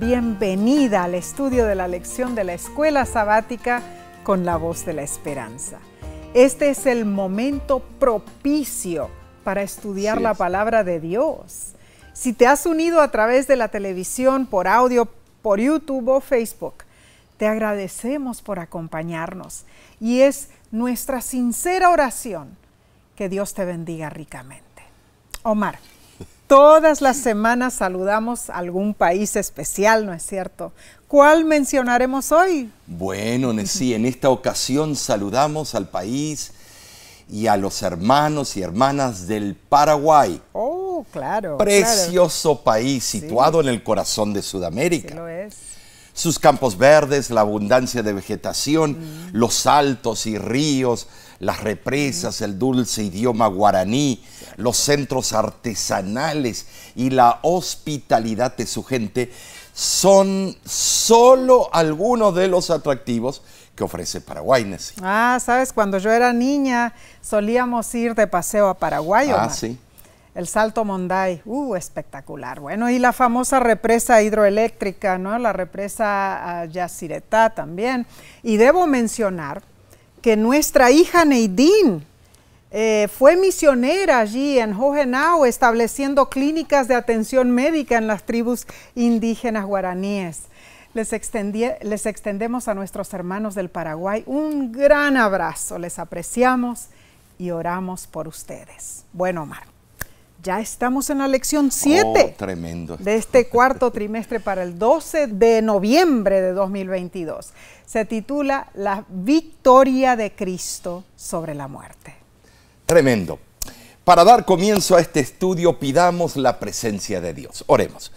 bienvenida al estudio de la lección de la escuela sabática con la voz de la esperanza. Este es el momento propicio para estudiar la palabra de Dios. Si te has unido a través de la televisión, por audio, por YouTube o Facebook, te agradecemos por acompañarnos y es nuestra sincera oración que Dios te bendiga ricamente. Omar. Todas las semanas saludamos a algún país especial, ¿no es cierto? ¿Cuál mencionaremos hoy? Bueno, sí. en esta ocasión saludamos al país y a los hermanos y hermanas del Paraguay. Oh, claro. Precioso país situado en el corazón de Sudamérica. Sí lo es. Sus campos verdes, la abundancia de vegetación, mm. los altos y ríos, las represas, el dulce idioma guaraní, los centros artesanales y la hospitalidad de su gente son solo algunos de los atractivos que ofrece Paraguay. Ah, sabes, cuando yo era niña solíamos ir de paseo a Paraguay. Ah, sí. El Salto Monday, uh, espectacular. Bueno, y la famosa represa hidroeléctrica, ¿no? La represa ah, Yaciretá también. Y debo mencionar que nuestra hija Neidín eh, fue misionera allí en Hohenau, estableciendo clínicas de atención médica en las tribus indígenas guaraníes. Les, les extendemos a nuestros hermanos del Paraguay un gran abrazo, les apreciamos y oramos por ustedes. Bueno, Omar, ya estamos en la lección 7 de este cuarto trimestre para el 12 de noviembre de 2022 se titula La victoria de Cristo sobre la muerte. Tremendo. Para dar comienzo a este estudio, pidamos la presencia de Dios. Oremos.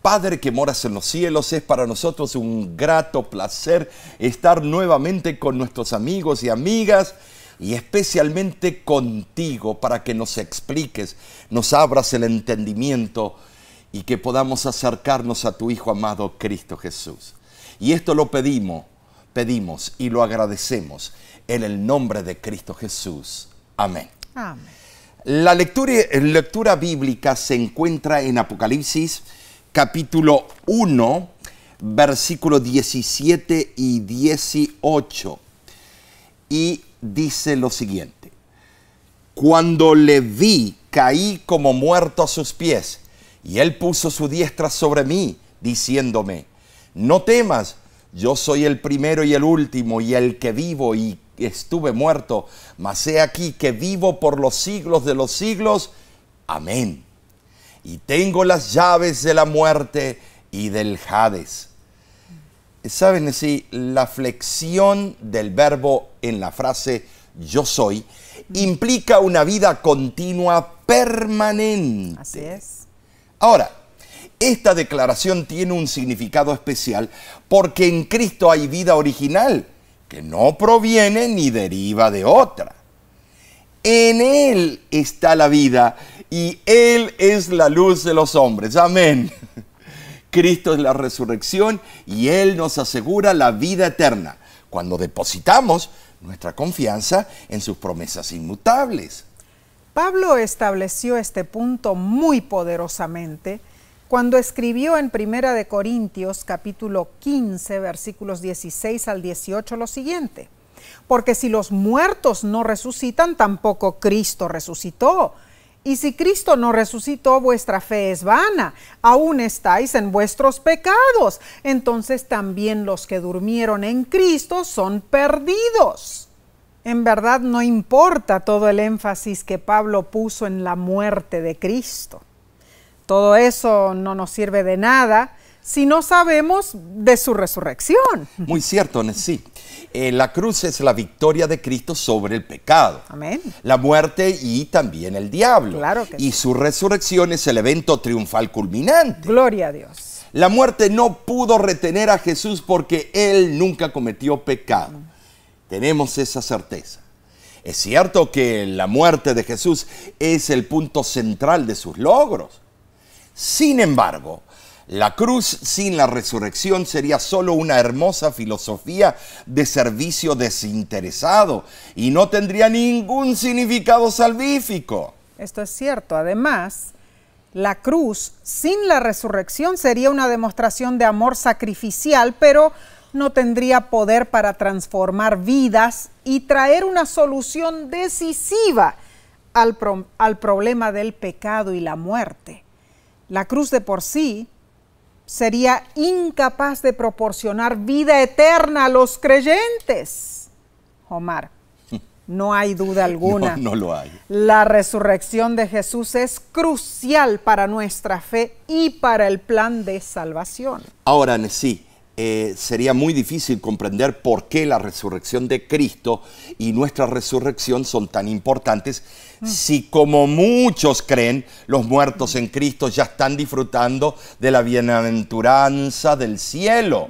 Padre que moras en los cielos, es para nosotros un grato placer estar nuevamente con nuestros amigos y amigas y especialmente contigo para que nos expliques, nos abras el entendimiento y que podamos acercarnos a tu Hijo amado Cristo Jesús. Y esto lo pedimos pedimos y lo agradecemos en el nombre de Cristo Jesús. Amén. La lectura, lectura bíblica se encuentra en Apocalipsis capítulo 1, versículos 17 y 18. Y dice lo siguiente, cuando le vi caí como muerto a sus pies, y él puso su diestra sobre mí, diciéndome, no temas, yo soy el primero y el último y el que vivo y estuve muerto, mas he aquí que vivo por los siglos de los siglos. Amén. Y tengo las llaves de la muerte y del Hades. Saben si la flexión del verbo en la frase yo soy implica una vida continua permanente. Así es. Ahora, esta declaración tiene un significado especial porque en Cristo hay vida original, que no proviene ni deriva de otra. En Él está la vida y Él es la luz de los hombres. Amén. Cristo es la resurrección y Él nos asegura la vida eterna cuando depositamos nuestra confianza en sus promesas inmutables. Pablo estableció este punto muy poderosamente cuando escribió en Primera de Corintios capítulo 15 versículos 16 al 18 lo siguiente: Porque si los muertos no resucitan, tampoco Cristo resucitó. Y si Cristo no resucitó, vuestra fe es vana, aún estáis en vuestros pecados. Entonces también los que durmieron en Cristo son perdidos. En verdad no importa todo el énfasis que Pablo puso en la muerte de Cristo todo eso no nos sirve de nada si no sabemos de su resurrección. Muy cierto, sí. Eh, la cruz es la victoria de Cristo sobre el pecado. Amén. La muerte y también el diablo. Claro y su resurrección es el evento triunfal culminante. Gloria a Dios. La muerte no pudo retener a Jesús porque él nunca cometió pecado. Tenemos esa certeza. Es cierto que la muerte de Jesús es el punto central de sus logros sin embargo, la cruz sin la resurrección sería solo una hermosa filosofía de servicio desinteresado y no tendría ningún significado salvífico. Esto es cierto. Además, la cruz sin la resurrección sería una demostración de amor sacrificial, pero no tendría poder para transformar vidas y traer una solución decisiva al, al problema del pecado y la muerte. La cruz de por sí sería incapaz de proporcionar vida eterna a los creyentes. Omar, no hay duda alguna. No, no lo hay. La resurrección de Jesús es crucial para nuestra fe y para el plan de salvación. Ahora, sí, eh, sería muy difícil comprender por qué la resurrección de Cristo y nuestra resurrección son tan importantes mm. si como muchos creen, los muertos en Cristo ya están disfrutando de la bienaventuranza del cielo,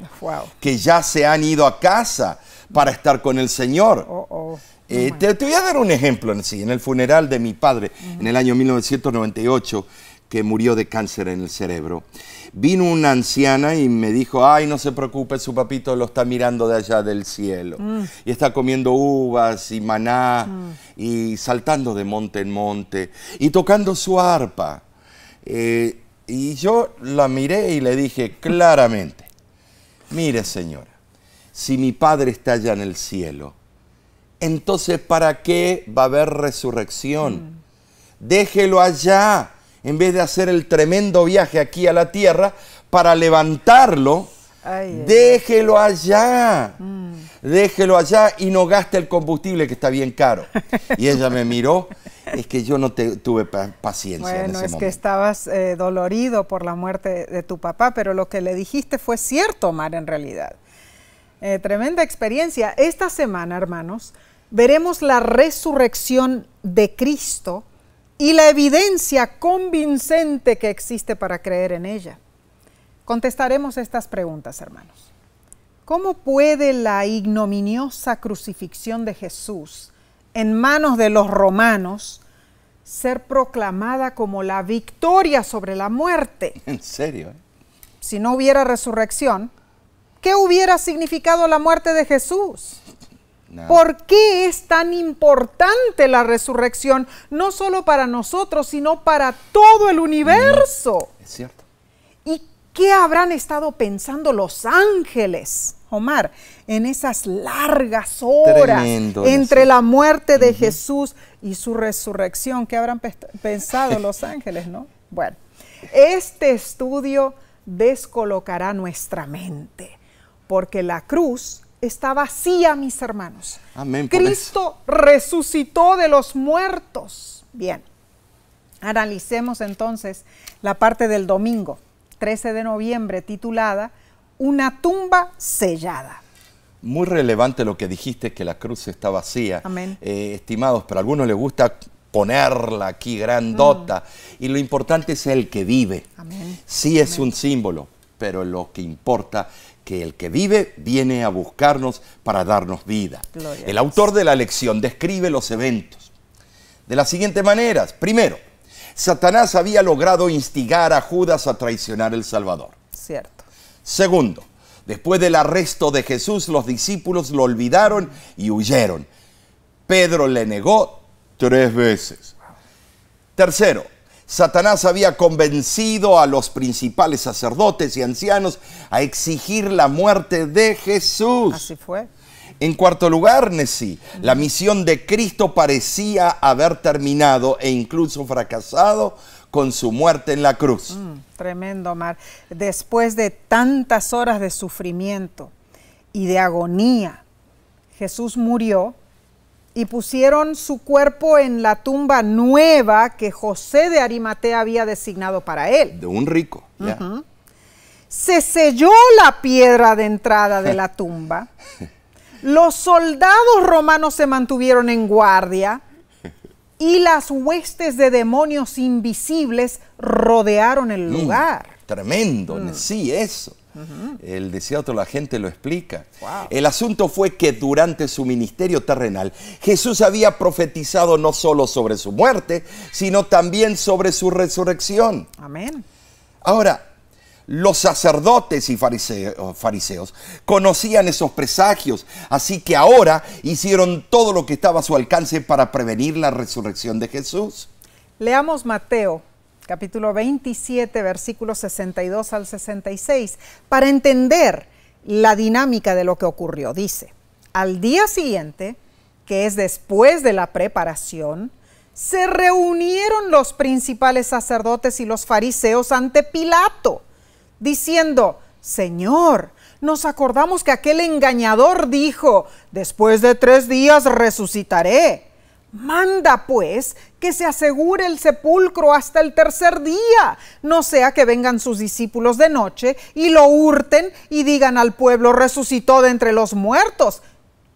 que ya se han ido a casa para estar con el Señor. Oh, oh. Oh, eh, te, voy a dar un ejemplo en en el funeral de mi padre mm. en el año 1998, que murió de cáncer en el cerebro vino una anciana y me dijo, ay, no se preocupe, su papito lo está mirando de allá del cielo. Mm. Y está comiendo uvas y maná mm. y saltando de monte en monte y tocando su arpa. Eh, y yo la miré y le dije claramente, mire señora, si mi padre está allá en el cielo, entonces ¿para qué va a haber resurrección? Mm. Déjelo allá en vez de hacer el tremendo viaje aquí a la tierra para levantarlo, déjelo allá, mm. déjelo allá y no gaste el combustible que está bien caro. Y ella me miró, es que yo no te, tuve paciencia. Bueno, en ese es que estabas eh, dolorido por la muerte de tu papá, pero lo que le dijiste fue cierto, Mar, en realidad. Eh, tremenda experiencia. Esta semana, hermanos, veremos la resurrección de Cristo y la evidencia convincente que existe para creer en ella. Contestaremos estas preguntas, hermanos. ¿Cómo puede la ignominiosa crucifixión de Jesús en manos de los romanos ser proclamada como la victoria sobre la muerte? En serio. ¿eh? Si no hubiera resurrección, ¿qué hubiera significado la muerte de Jesús? ¿Por qué es tan importante la resurrección? No solo para nosotros, sino para todo el universo. es cierto. ¿Y qué habrán estado pensando los ángeles, Omar, en esas largas horas entre la muerte de Jesús y su resurrección? ¿Qué habrán pensado los ángeles, no? Bueno, este estudio descolocará nuestra mente, porque la cruz está vacía, mis hermanos. Amén. Cristo resucitó de los muertos. Bien, analicemos entonces la parte del domingo, 13 de noviembre, titulada Una tumba sellada. Muy relevante lo que dijiste, que la cruz está vacía. Amén. Eh, estimados, para algunos les gusta ponerla aquí grandota. Mm. Y lo importante es el que vive. Amén. Sí es un símbolo, pero lo que importa que el que vive viene a buscarnos para darnos vida. el autor de la lección describe los eventos de las siguientes maneras. Primero, Satanás había logrado instigar a Judas a traicionar el Salvador. Cierto. Segundo, después del arresto de Jesús, los discípulos lo olvidaron y huyeron. Pedro le negó tres veces. Tercero, Satanás había convencido a los principales sacerdotes y ancianos a exigir la muerte de Jesús. Así fue. En cuarto lugar, Nessie, la misión de Cristo parecía haber terminado e incluso fracasado con su muerte en la cruz. Mm, tremendo, Mar. Después de tantas horas de sufrimiento y de agonía, Jesús murió y pusieron su cuerpo en la tumba nueva que José de Arimatea había designado para él. De un rico. Se selló la piedra de entrada de la tumba. Los soldados romanos se mantuvieron en guardia y las huestes de demonios invisibles rodearon el mm, lugar. tremendo, mm. sí, eso. El deseado, la gente lo explica. El asunto fue que durante su ministerio terrenal, Jesús había profetizado no solo sobre su muerte, sino también sobre su resurrección. Amén. Ahora, los sacerdotes y fariseos conocían esos presagios, así que ahora hicieron todo lo que estaba a su alcance para prevenir la resurrección de Jesús. Leamos Mateo capítulo 27, versículos 62 al 66, para entender la dinámica de lo que ocurrió. Dice, al día siguiente, que es después de la preparación, se reunieron los principales sacerdotes y los fariseos ante Pilato, diciendo, Señor, nos acordamos que aquel engañador dijo, después de tres días resucitaré. Manda pues que se asegure el sepulcro hasta el tercer día, no sea que vengan sus discípulos de noche y lo hurten y digan al pueblo, resucitó de entre los muertos.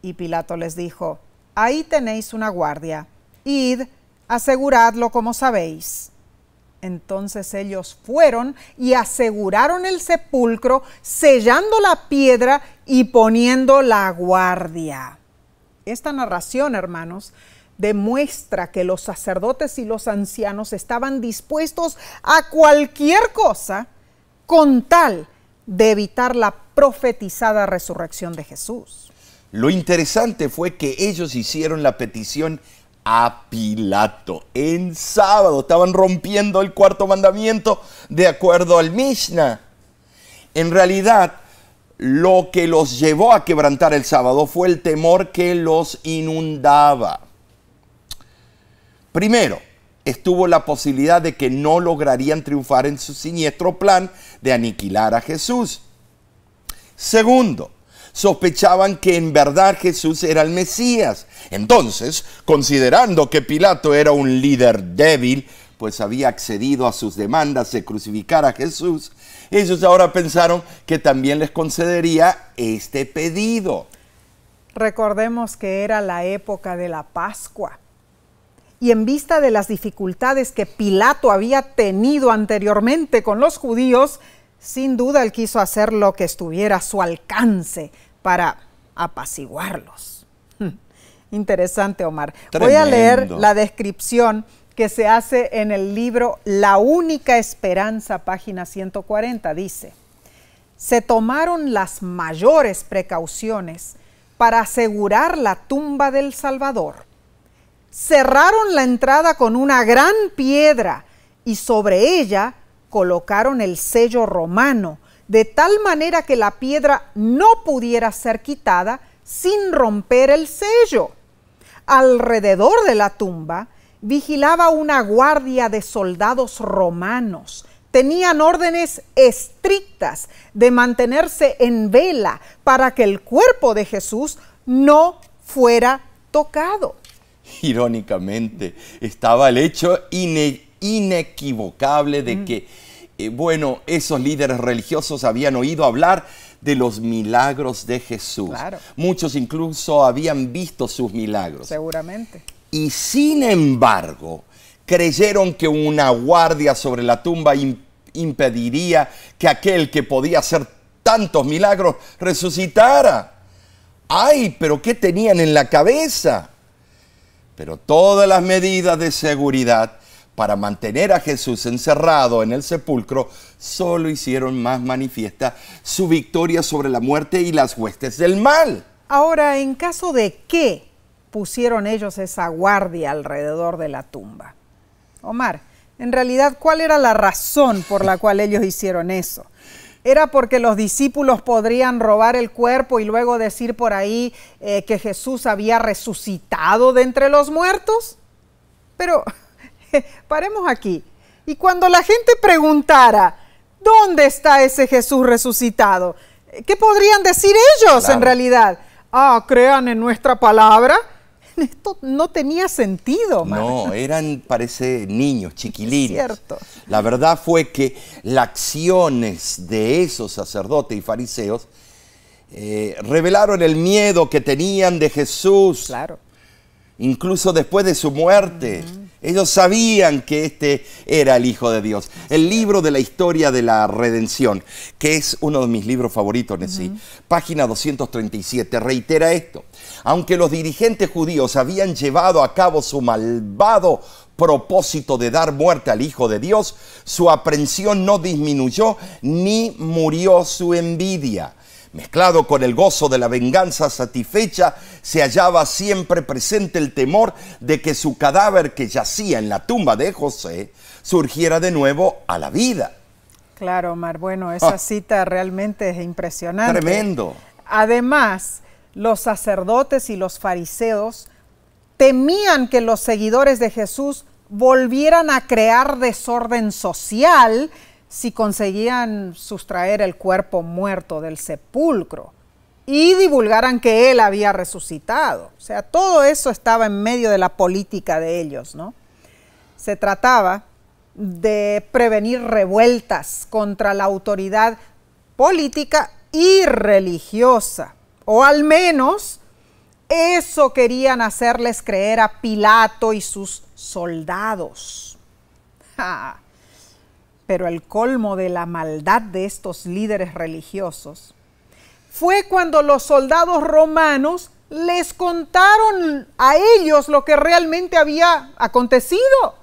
Y Pilato les dijo, ahí tenéis una guardia, id, aseguradlo como sabéis. Entonces ellos fueron y aseguraron el sepulcro, sellando la piedra y poniendo la guardia. Esta narración, hermanos, demuestra que los sacerdotes y los ancianos estaban dispuestos a cualquier cosa con tal de evitar la profetizada resurrección de Jesús. Lo interesante fue que ellos hicieron la petición a Pilato en sábado. Estaban rompiendo el cuarto mandamiento de acuerdo al Mishnah. En realidad, lo que los llevó a quebrantar el sábado fue el temor que los inundaba. Primero, estuvo la posibilidad de que no lograrían triunfar en su siniestro plan de aniquilar a Jesús. Segundo, sospechaban que en verdad Jesús era el Mesías. Entonces, considerando que Pilato era un líder débil, pues había accedido a sus demandas de crucificar a Jesús, ellos ahora pensaron que también les concedería este pedido. Recordemos que era la época de la Pascua y en vista de las dificultades que Pilato había tenido anteriormente con los judíos, sin duda él quiso hacer lo que estuviera a su alcance para apaciguarlos. Interesante, Omar. Voy a leer la descripción que se hace en el libro La única esperanza, página 140. Dice, se tomaron las mayores precauciones para asegurar la tumba del Salvador cerraron la entrada con una gran piedra y sobre ella colocaron el sello romano, de tal manera que la piedra no pudiera ser quitada sin romper el sello. Alrededor de la tumba vigilaba una guardia de soldados romanos. Tenían órdenes estrictas de mantenerse en vela para que el cuerpo de Jesús no fuera tocado. irónicamente, estaba el hecho inequivocable de mm. que, eh, bueno, esos líderes religiosos habían oído hablar de los milagros de Jesús. Muchos incluso habían visto sus milagros. Seguramente. Y sin embargo, creyeron que una guardia sobre la tumba impediría que aquel que podía hacer tantos milagros resucitara. Ay, pero ¿qué tenían en la cabeza? Pero todas las medidas de seguridad para mantener a Jesús encerrado en el sepulcro solo hicieron más manifiesta su victoria sobre la muerte y las huestes del mal. Ahora, ¿en caso de qué pusieron ellos esa guardia alrededor de la tumba? Omar, en realidad, ¿cuál era la razón por la cual ellos hicieron eso? ¿Era porque los discípulos podrían robar el cuerpo y luego decir por ahí eh, que Jesús había resucitado de entre los muertos? Pero paremos aquí. Y cuando la gente preguntara, ¿dónde está ese Jesús resucitado? Eh, ¿Qué podrían decir ellos en realidad? Ah, crean en nuestra palabra esto no tenía sentido. No, eran, parece, niños, chiquilines. La verdad fue que las acciones de esos sacerdotes y fariseos eh, revelaron el miedo que tenían de Jesús. Claro. Incluso después de su muerte. Ellos sabían que este era el Hijo de Dios. El libro de la historia de la redención, que es uno de mis libros favoritos, página 237, reitera esto. Aunque los dirigentes judíos habían llevado a cabo su malvado propósito de dar muerte al Hijo de Dios, su aprensión no disminuyó ni murió su envidia. Mezclado con el gozo de la venganza satisfecha, se hallaba siempre presente el temor de que su cadáver que yacía en la tumba de José surgiera de nuevo a la vida. Claro, Omar, bueno, esa ah. cita realmente es impresionante. Tremendo. Además, los sacerdotes y los fariseos temían que los seguidores de Jesús volvieran a crear desorden social si conseguían sustraer el cuerpo muerto del sepulcro y divulgaran que él había resucitado. O sea, todo eso estaba en medio de la política de ellos, ¿no? Se trataba de prevenir revueltas contra la autoridad política y religiosa. O al menos eso querían hacerles creer a Pilato y sus soldados. Pero el colmo de la maldad de estos líderes religiosos fue cuando los soldados romanos les contaron a ellos lo que realmente había acontecido.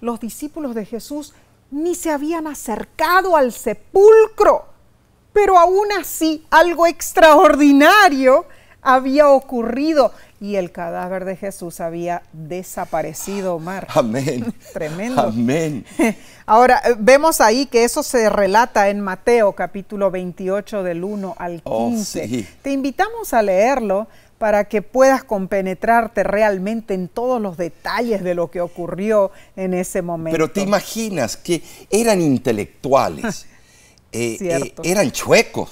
Los discípulos de Jesús ni se habían acercado al sepulcro pero aún así, algo extraordinario había ocurrido y el cadáver de Jesús había desaparecido, Omar. Amén. Tremendo. Amén. Ahora, eh, vemos ahí que eso se relata en Mateo capítulo 28 del 1 al 15. Te invitamos a leerlo para que puedas compenetrarte realmente en todos los detalles de lo que ocurrió en ese momento. Pero te imaginas que eran intelectuales. Eh, eh, eran chuecos.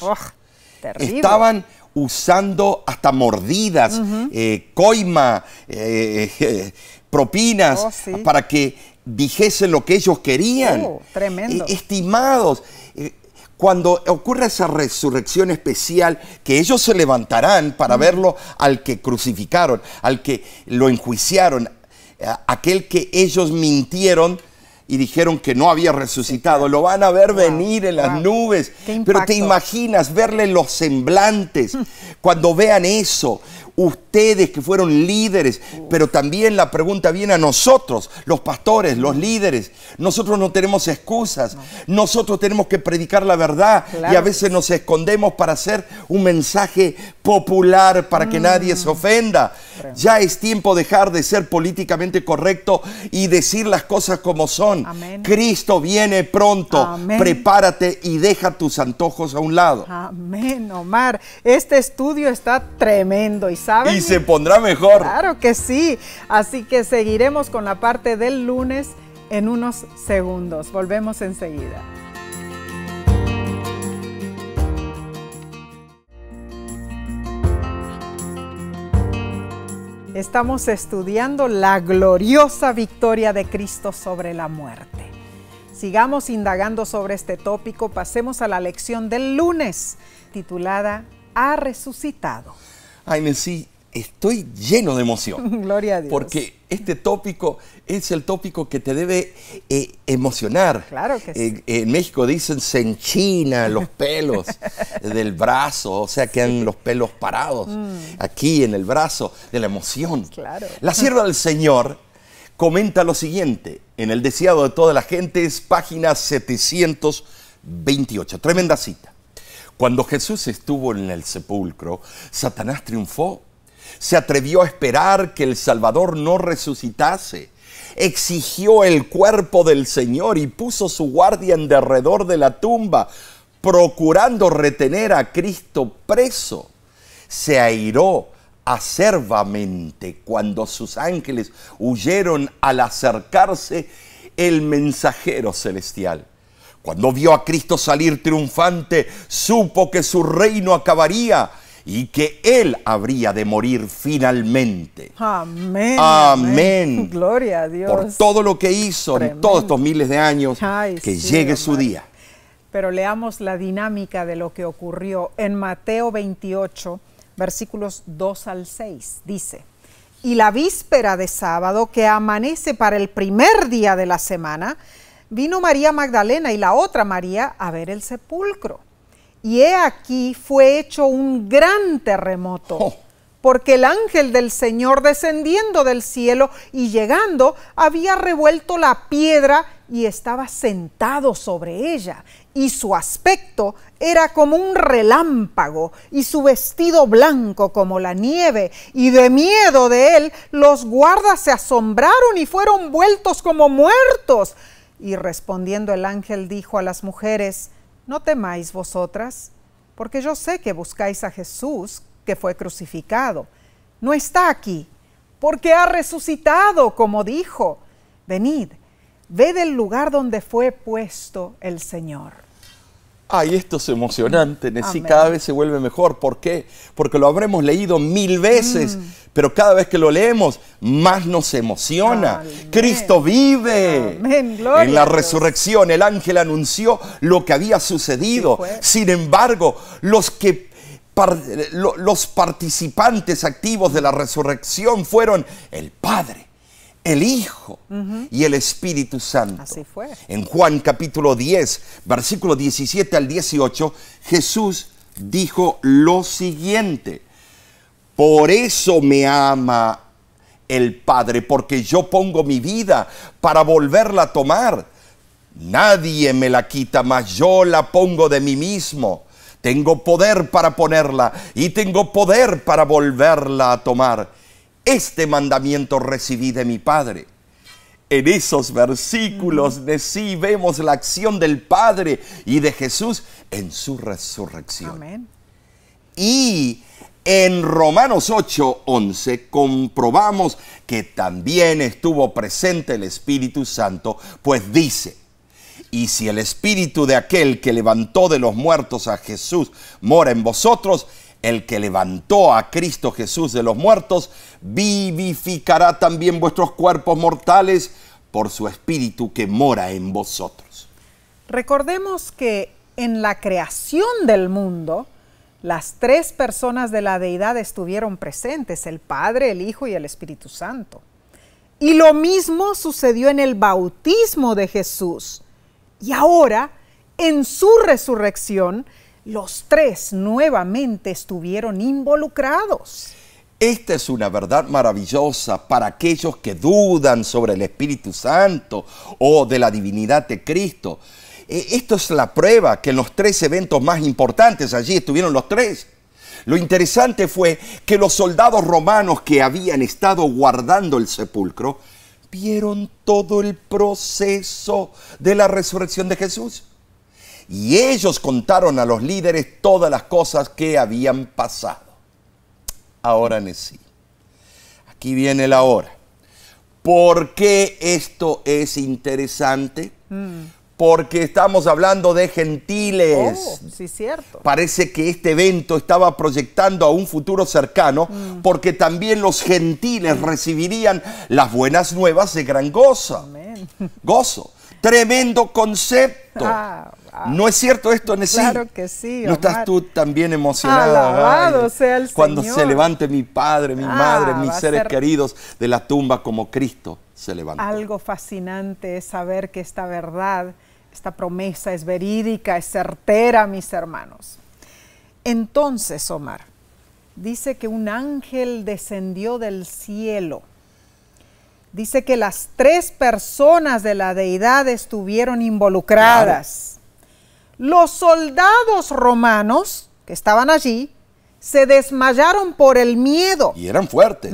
Estaban usando hasta mordidas, eh, coima, propinas, oh, para que dijesen lo que ellos querían. Oh, estimados, cuando ocurre esa resurrección especial, que ellos se levantarán para verlo al que crucificaron, al que lo enjuiciaron, aquel que ellos mintieron y dijeron que no había resucitado. Lo van a ver venir en las nubes. Pero te imaginas verle los semblantes. Cuando vean eso, ustedes que fueron líderes, pero también la pregunta viene a nosotros, los pastores, los líderes. Nosotros no tenemos excusas. Nosotros tenemos que predicar la verdad y a veces nos escondemos para hacer un mensaje popular para que nadie mm. se ofenda. Ya es tiempo dejar de ser políticamente correcto y decir las cosas como son. Cristo viene pronto. Prepárate y deja tus antojos a un lado. Amén, Omar. Este estudio está tremendo y sabes. Y se pondrá mejor. Claro que sí. Así que seguiremos con la parte del lunes en unos segundos. Volvemos enseguida. Estamos estudiando la gloriosa victoria de Cristo sobre la muerte. Sigamos indagando sobre este tópico, pasemos a la lección del lunes titulada Ha resucitado. Ay, sí, estoy lleno de emoción. Gloria a Dios. Porque este tópico es el tópico que te debe eh, emocionar. Claro eh, en México dicen se enchina los pelos del brazo, o sea, quedan han los pelos parados mm. aquí en el brazo de la emoción. Claro. La sierva del Señor comenta lo siguiente en El Deseado de toda la gente, es página 728. Tremenda cita. Cuando Jesús estuvo en el sepulcro, Satanás triunfó se atrevió a esperar que el Salvador no resucitase. Exigió el cuerpo del Señor y puso su guardia en derredor de la tumba, procurando retener a Cristo preso. Se airó acervamente cuando sus ángeles huyeron al acercarse el mensajero celestial. Cuando vio a Cristo salir triunfante, supo que su reino acabaría y que Él habría de morir finalmente. Amén. Amén. Gloria a Dios. Por todo lo que hizo en todos estos miles de años, que llegue su día. Pero leamos la dinámica de lo que ocurrió en Mateo 28, versículos 2 al 6. Dice, y la víspera de sábado, que amanece para el primer día de la semana, vino María Magdalena y la otra María a ver el sepulcro. Y he aquí fue hecho un gran terremoto. Oh. porque el ángel del Señor descendiendo del cielo y llegando había revuelto la piedra y estaba sentado sobre ella, y su aspecto era como un relámpago, y su vestido blanco como la nieve, y de miedo de él los guardas se asombraron y fueron vueltos como muertos. Y respondiendo el ángel dijo a las mujeres, no temáis vosotras, porque yo sé que buscáis a Jesús que fue crucificado. No está aquí, porque ha resucitado, como dijo. Venid, ved el lugar donde fue puesto el Señor. Ay, esto es emocionante, Nessie cada vez se vuelve mejor. ¿Por qué? Porque lo habremos leído mil veces, mm. pero cada vez que lo leemos, más nos emociona. Cristo vive. en la resurrección el ángel anunció lo que había sucedido. Pues. Sin embargo, los que los participantes activos de la resurrección fueron el Padre, el Hijo y el Espíritu Santo. Así fue. En Juan capítulo 10, versículo 17 al 18, Jesús dijo lo siguiente, por eso me ama el Padre, porque yo pongo mi vida para volverla a tomar. Nadie me la quita, mas yo la pongo de mí mismo. Tengo poder para ponerla y tengo poder para volverla a tomar este mandamiento recibí de mi Padre. En esos versículos de vemos la acción del Padre y de Jesús en su resurrección. Y en Romanos 8, 11 comprobamos que también estuvo presente el Espíritu Santo, pues dice, y si el Espíritu de aquel que levantó de los muertos a Jesús mora en vosotros, el que levantó a Cristo Jesús de los muertos, vivificará también vuestros cuerpos mortales por su Espíritu que mora en vosotros. Recordemos que en la creación del mundo, las tres personas de la deidad estuvieron presentes, el Padre, el Hijo y el Espíritu Santo. Y lo mismo sucedió en el bautismo de Jesús. Y ahora, en su resurrección, los tres nuevamente estuvieron involucrados. Esta es una verdad maravillosa para aquellos que dudan sobre el Espíritu Santo o de la divinidad de Cristo. Eh, esto es la prueba que en los tres eventos más importantes allí estuvieron los tres. Lo interesante fue que los soldados romanos que habían estado guardando el sepulcro vieron todo el proceso de la resurrección de Jesús y ellos contaron a los líderes todas las cosas que habían pasado. Ahora sí. aquí viene la hora. ¿Por qué esto es interesante? Mm. Porque estamos hablando de gentiles. Oh, sí, cierto. Parece que este evento estaba proyectando a un futuro cercano, mm. porque también los gentiles recibirían las buenas nuevas de gran gozo. Gozo. Tremendo concepto. Ah, Ah, ¿No es cierto esto, Nessie? Claro que sí. Omar. ¿No estás tú también emocionada? Alabado cuando se levante mi padre, mi madre, ah, mis seres queridos de la tumba como Cristo se levantó. Algo fascinante es saber que esta verdad, esta promesa es verídica, es certera, mis hermanos. Entonces, Omar, dice que un ángel descendió del cielo. Dice que las tres personas de la deidad estuvieron involucradas. Los soldados romanos que estaban allí se desmayaron por el miedo. Y eran fuertes.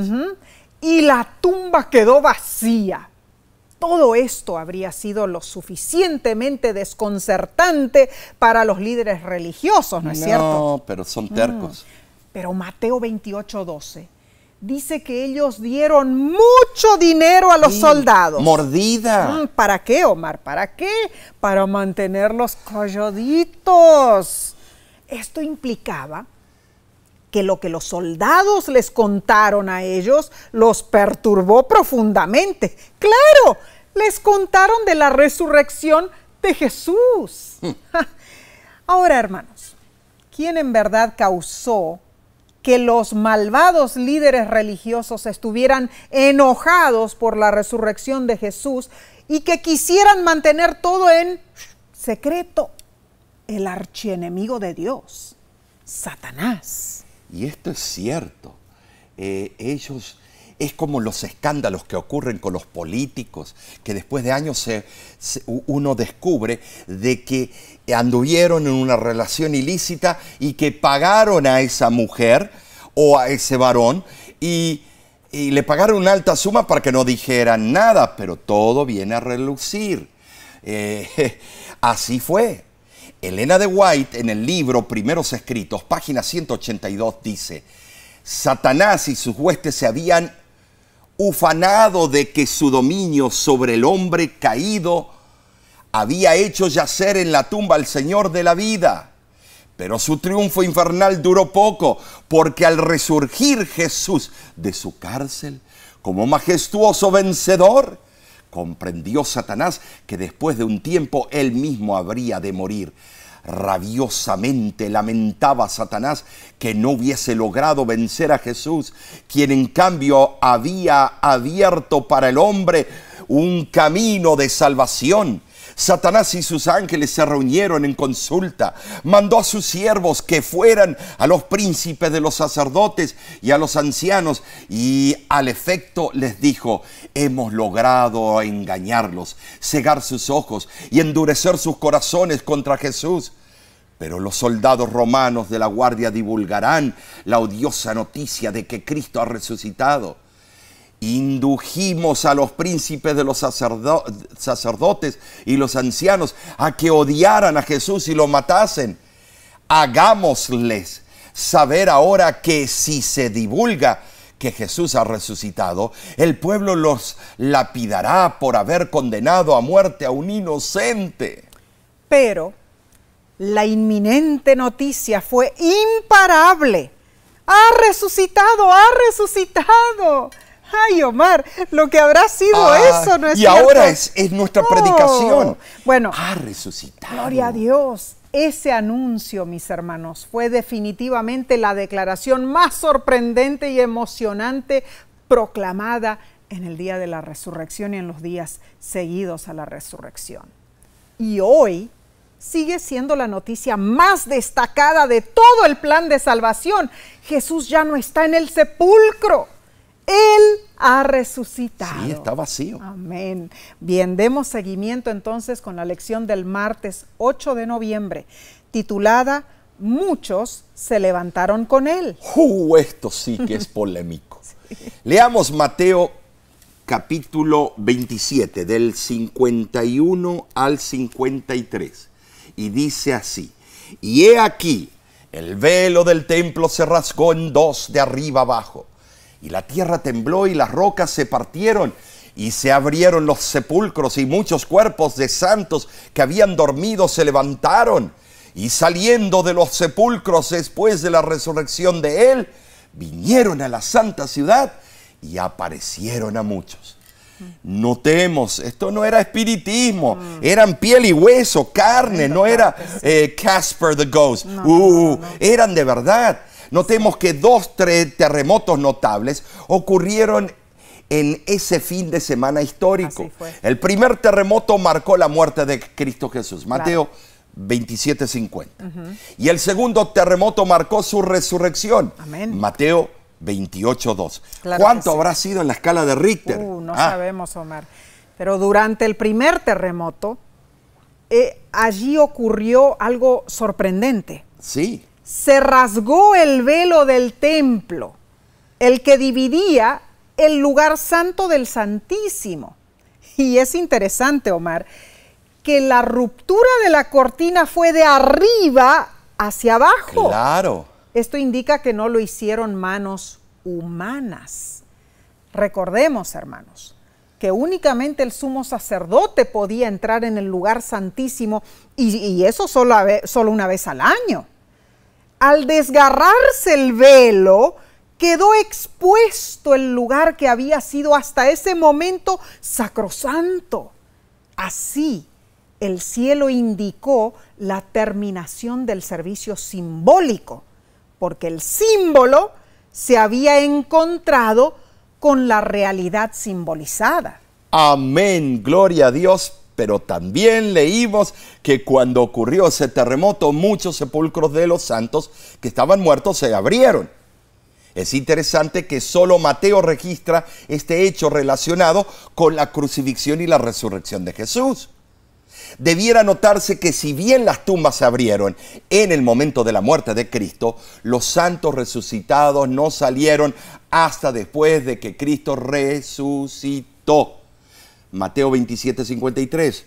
Y la tumba quedó vacía. Todo esto habría sido lo suficientemente desconcertante para los líderes religiosos, ¿no es cierto? No, pero son tercos. Pero Mateo 28, 12 dice que ellos dieron mucho dinero a los soldados. Mordida. Mm, ¿Para qué, Omar? ¿Para qué? Para mantenerlos colloditos. Esto implicaba que lo que los soldados les contaron a ellos los perturbó profundamente. Claro, les contaron de la resurrección de Jesús. Mm. Ahora, hermanos, ¿quién en verdad causó que los malvados líderes religiosos estuvieran enojados por la resurrección de Jesús y que quisieran mantener todo en secreto. El archienemigo de Dios, Satanás. Y esto es cierto. Eh, ellos es como los escándalos que ocurren con los políticos, que después de años uno descubre de que anduvieron en una relación ilícita y que pagaron a esa mujer o a ese varón y, le pagaron una alta suma para que no dijeran nada, pero todo viene a relucir. Eh, así fue. Elena de White en el libro Primeros Escritos, página 182, dice, Satanás y sus huestes se habían ufanado de que su dominio sobre el hombre caído había hecho yacer en la tumba al Señor de la vida. Pero su triunfo infernal duró poco, porque al resurgir Jesús de su cárcel, como majestuoso vencedor, comprendió Satanás que después de un tiempo él mismo habría de morir. Rabiosamente lamentaba Satanás que no hubiese logrado vencer a Jesús, quien en cambio había abierto para el hombre un camino de salvación Satanás y sus ángeles se reunieron en consulta. Mandó a sus siervos que fueran a los príncipes de los sacerdotes y a los ancianos y al efecto les dijo, hemos logrado engañarlos, cegar sus ojos y endurecer sus corazones contra Jesús. Pero los soldados romanos de la guardia divulgarán la odiosa noticia de que Cristo ha resucitado Indujimos a los príncipes de los sacerdotes y los ancianos a que odiaran a Jesús y lo matasen. Hagámosles saber ahora que si se divulga que Jesús ha resucitado, el pueblo los lapidará por haber condenado a muerte a un inocente. Pero la inminente noticia fue imparable. Ha resucitado, ha resucitado. Ay, Omar, lo que habrá sido ah, eso, ¿no es Y ahora es, nuestra predicación. Oh, bueno, ha resucitado. Gloria a Dios. Ese anuncio, mis hermanos, fue definitivamente la declaración más sorprendente y emocionante proclamada en el día de la resurrección y en los días seguidos a la resurrección. Y hoy sigue siendo la noticia más destacada de todo el plan de salvación. Jesús ya no está en el sepulcro. Él ha resucitado. Sí, está vacío. Amén. Bien, demos seguimiento entonces con la lección del martes 8 de noviembre, titulada Muchos se levantaron con él. Uh, esto sí que es polémico. Leamos Mateo capítulo 27, del 51 al 53. Y dice así, y he aquí, el velo del templo se rasgó en dos de arriba abajo y la tierra tembló y las rocas se partieron y se abrieron los sepulcros y muchos cuerpos de santos que habían dormido se levantaron. Y saliendo de los sepulcros después de la resurrección de él, vinieron a la santa ciudad y aparecieron a muchos. Notemos, esto no era espiritismo, mm. eran piel y hueso, carne, no era pues eh, Casper the Ghost, uh, eran de verdad. Notemos que dos terremotos notables ocurrieron en ese fin de semana histórico. El primer terremoto marcó la muerte de Cristo Jesús. Mateo 2750. Y el segundo terremoto marcó su resurrección. Mateo 28.2. ¿Cuánto habrá sido en la escala de Richter? Uh, no ah. sabemos, Omar. Pero durante el primer terremoto, eh, allí ocurrió algo sorprendente. Sí se rasgó el velo del templo, el que dividía el lugar santo del Santísimo. Y es interesante, Omar, que la ruptura de la cortina fue de arriba hacia abajo. Claro. Esto indica que no lo hicieron manos humanas. Recordemos, hermanos, que únicamente el sumo sacerdote podía entrar en el lugar santísimo y, eso solo, a solo una vez al año. Al desgarrarse el velo, quedó expuesto el lugar que había sido hasta ese momento sacrosanto. Así, el cielo indicó la terminación del servicio simbólico, porque el símbolo se había encontrado con la realidad simbolizada. Amén, gloria a Dios pero también leímos que cuando ocurrió ese terremoto, muchos sepulcros de los santos que estaban muertos se abrieron. Es interesante que solo Mateo registra este hecho relacionado con la crucifixión y la resurrección de Jesús. Debiera notarse que si bien las tumbas se abrieron en el momento de la muerte de Cristo, los santos resucitados no salieron hasta después de que Cristo resucitó. Mateo 27, 53.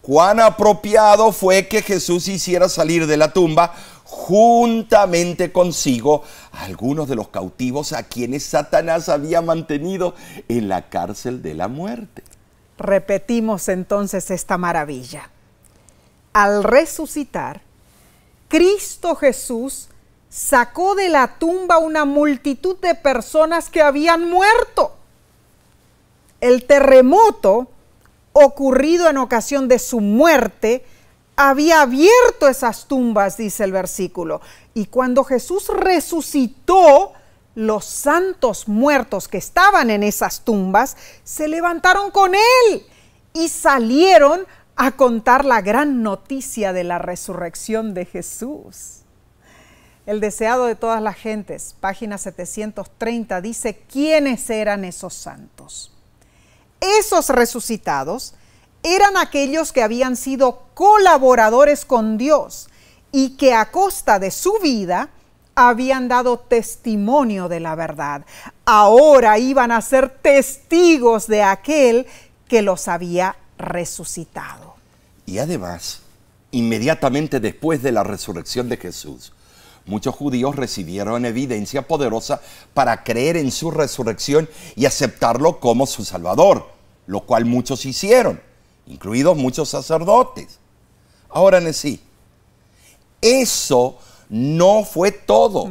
Cuán apropiado fue que Jesús hiciera salir de la tumba juntamente consigo a algunos de los cautivos a quienes Satanás había mantenido en la cárcel de la muerte. Repetimos entonces esta maravilla. Al resucitar, Cristo Jesús sacó de la tumba una multitud de personas que habían muerto. El terremoto ocurrido en ocasión de su muerte había abierto esas tumbas, dice el versículo. Y cuando Jesús resucitó, los santos muertos que estaban en esas tumbas se levantaron con él y salieron a contar la gran noticia de la resurrección de Jesús. El deseado de todas las gentes, página 730, dice quiénes eran esos santos. Esos resucitados eran aquellos que habían sido colaboradores con Dios y que a costa de su vida habían dado testimonio de la verdad. Ahora iban a ser testigos de aquel que los había resucitado. Y además, inmediatamente después de la resurrección de Jesús, muchos judíos recibieron evidencia poderosa para creer en su resurrección y aceptarlo como su Salvador, lo cual muchos hicieron, incluidos muchos sacerdotes. Ahora, sí, eso no fue todo.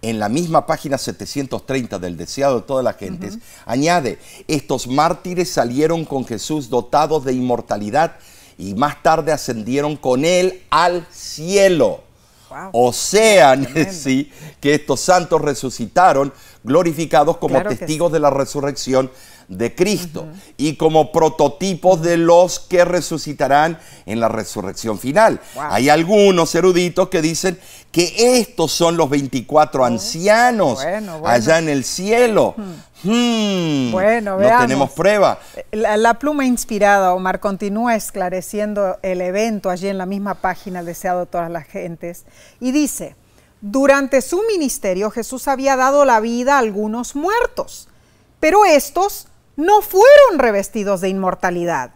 En la misma página 730 del Deseado de todas las gentes, añade, estos mártires salieron con Jesús dotados de inmortalidad y más tarde ascendieron con él al cielo. O sea, sí, que estos santos resucitaron glorificados como testigos de la resurrección de Cristo y como prototipos de los que resucitarán en la resurrección final. Hay algunos eruditos que dicen que estos son los 24 ancianos allá en el cielo. Hmm, bueno, No tenemos prueba. La, pluma inspirada, Omar, continúa esclareciendo el evento allí en la misma página deseado de todas las gentes y dice, durante su ministerio Jesús había dado la vida a algunos muertos, pero estos no fueron revestidos de inmortalidad.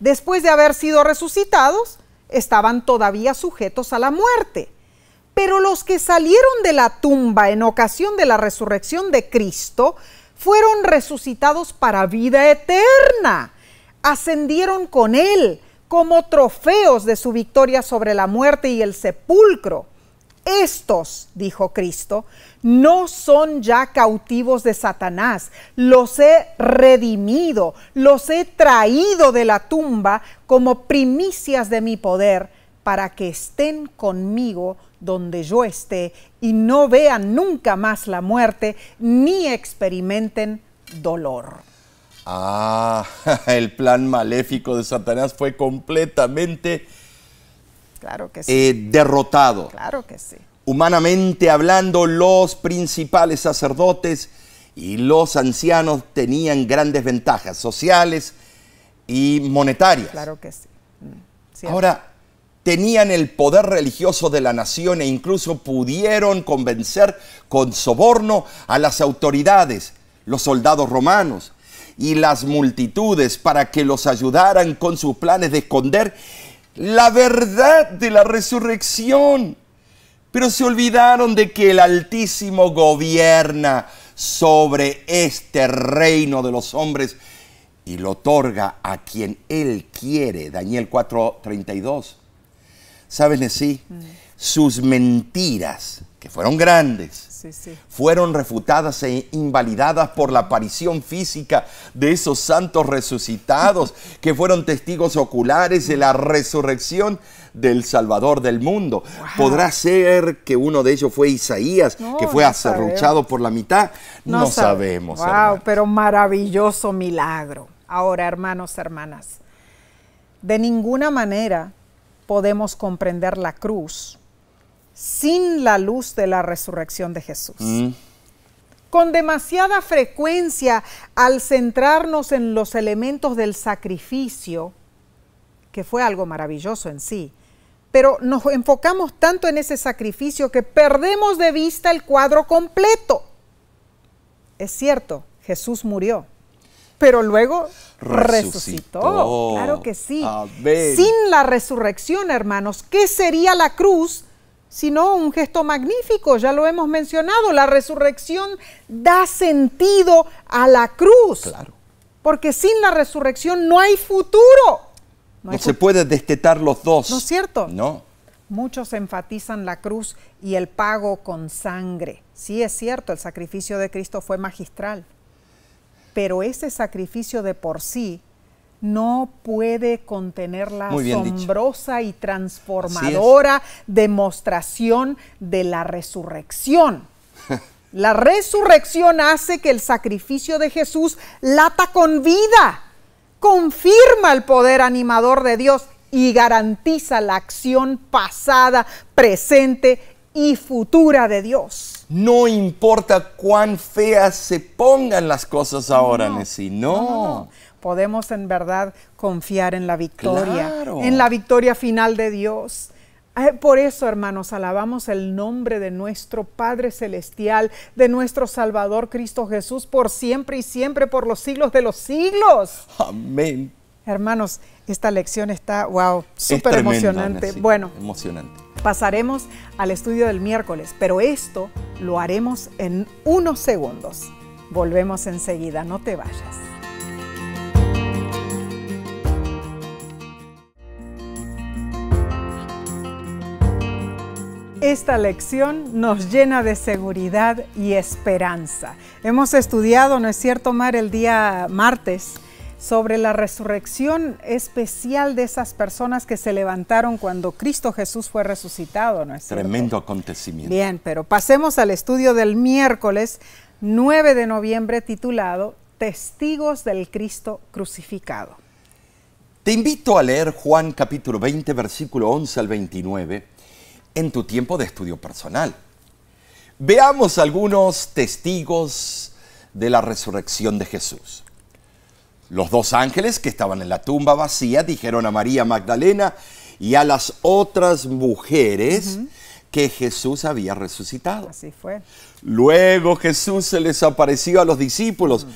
Después de haber sido resucitados, estaban todavía sujetos a la muerte. Pero los que salieron de la tumba en ocasión de la resurrección de Cristo fueron resucitados para vida eterna. Ascendieron con Él como trofeos de su victoria sobre la muerte y el sepulcro estos, dijo Cristo, no son ya cautivos de Satanás, los he redimido, los he traído de la tumba como primicias de mi poder, para que estén conmigo donde yo esté y no vean nunca más la muerte ni experimenten dolor. Ah, el plan maléfico de Satanás fue completamente Claro que sí. Eh, derrotado. Claro que sí. Humanamente hablando, los principales sacerdotes y los ancianos tenían grandes ventajas sociales y monetarias. Claro que sí. Mm, Ahora, tenían el poder religioso de la nación e incluso pudieron convencer con soborno a las autoridades, los soldados romanos y las multitudes para que los ayudaran con sus planes de esconder la verdad de la resurrección, pero se olvidaron de que el Altísimo gobierna sobre este reino de los hombres y lo otorga a quien Él quiere. Daniel 4:32. ¿Sabes, sí? Mm. Sus mentiras, que fueron grandes, fueron refutadas e invalidadas por la aparición física de esos santos resucitados que fueron testigos oculares de la resurrección del Salvador del mundo. Podrá ser que uno de ellos fue Isaías, que fue aserruchado acerruchado por la mitad. No, sabemos. Wow, pero maravilloso milagro. Ahora, hermanos, hermanas, de ninguna manera podemos comprender la cruz sin la luz de la resurrección de Jesús. Mm. Con demasiada frecuencia, al centrarnos en los elementos del sacrificio, que fue algo maravilloso en sí, pero nos enfocamos tanto en ese sacrificio que perdemos de vista el cuadro completo. Es cierto, Jesús murió, pero luego resucitó. Claro que sí. Sin la resurrección, hermanos, ¿qué sería la cruz? sino un gesto magnífico, ya lo hemos mencionado, la resurrección da sentido a la cruz. Porque sin la resurrección no hay futuro. No, se puede destetar los dos. ¿No es cierto? No. Muchos enfatizan la cruz y el pago con sangre. Sí es cierto, el sacrificio de Cristo fue magistral, pero ese sacrificio de por sí no puede contener la asombrosa y transformadora demostración de la resurrección. la resurrección hace que el sacrificio de Jesús lata con vida, confirma el poder animador de Dios y garantiza la acción pasada, presente y futura de Dios. No importa cuán feas se pongan las cosas ahora, no, no podemos en verdad confiar en la victoria, en la victoria final de Dios. Eh, por eso, hermanos, alabamos el nombre de nuestro Padre Celestial, de nuestro Salvador Cristo Jesús, por siempre y siempre, por los siglos de los siglos. Amén. Hermanos, esta lección está, wow, súper emocionante. bueno, emocionante. Pasaremos al estudio del miércoles, pero esto lo haremos en unos segundos. Volvemos enseguida, no te vayas. Esta lección nos llena de seguridad y esperanza. Hemos estudiado, ¿no es cierto, Mar, el día martes sobre la resurrección especial de esas personas que se levantaron cuando Cristo Jesús fue resucitado. ¿no es Tremendo acontecimiento. Bien, pero pasemos al estudio del miércoles 9 de noviembre titulado Testigos del Cristo crucificado. Te invito a leer Juan capítulo 20, versículo 11 al 29 en tu tiempo de estudio personal. Veamos algunos testigos de la resurrección de Jesús. Los dos ángeles que estaban en la tumba vacía dijeron a María Magdalena y a las otras mujeres que Jesús había resucitado. Así fue. Luego Jesús se les apareció a los discípulos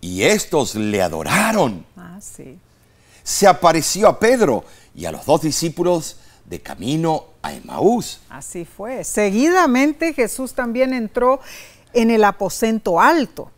y estos le adoraron. Ah, Se apareció a Pedro y a los dos discípulos de camino Así fue. Seguidamente Jesús también entró en el aposento alto.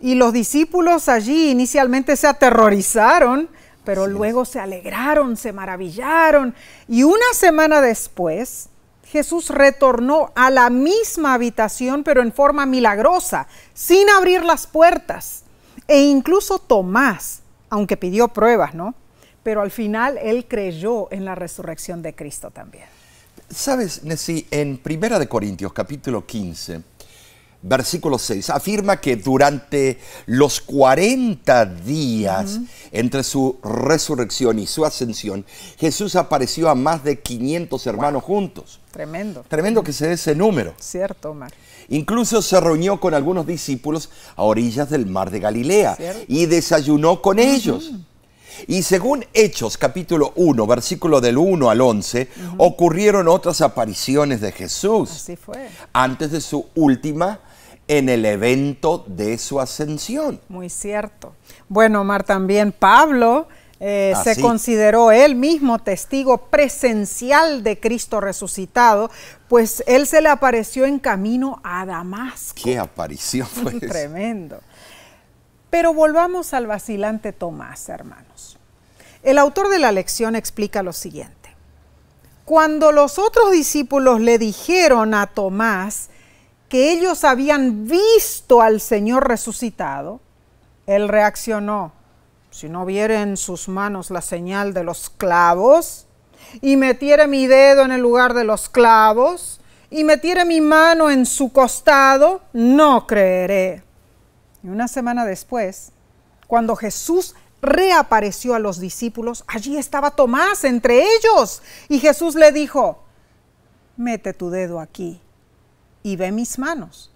Y los discípulos allí inicialmente se aterrorizaron, pero luego se alegraron, se maravillaron. Y una semana después, Jesús retornó a la misma habitación, pero en forma milagrosa, sin abrir las puertas. E incluso Tomás, aunque pidió pruebas, ¿no? Pero al final él creyó en la resurrección de Cristo también. Sabes, Nessi, en Primera de Corintios, capítulo 15, versículo 6, afirma que durante los 40 días entre su resurrección y su ascensión, Jesús apareció a más de 500 hermanos juntos. Tremendo. Tremendo que se dé ese número. Cierto, Omar. Incluso se reunió con algunos discípulos a orillas del mar de Galilea y desayunó con ellos. Y según Hechos capítulo 1, versículo del 1 al 11, ocurrieron otras apariciones de Jesús. Así fue. Antes de su última en el evento de su ascensión. Muy cierto. Bueno, Omar, también Pablo eh, ah, se consideró él mismo testigo presencial de Cristo resucitado, pues él se le apareció en camino a Damasco. ¡Qué aparición fue! Tremendo. Pero volvamos al vacilante Tomás, hermanos. El autor de la lección explica lo siguiente. Cuando los otros discípulos le dijeron a Tomás que ellos habían visto al Señor resucitado, él reaccionó, si no viere en sus manos la señal de los clavos, y metiere mi dedo en el lugar de los clavos, y metiere mi mano en su costado, no creeré. Y una semana después, cuando Jesús reapareció a los discípulos, allí estaba Tomás entre ellos. Y Jesús le dijo, mete tu dedo aquí y ve mis manos.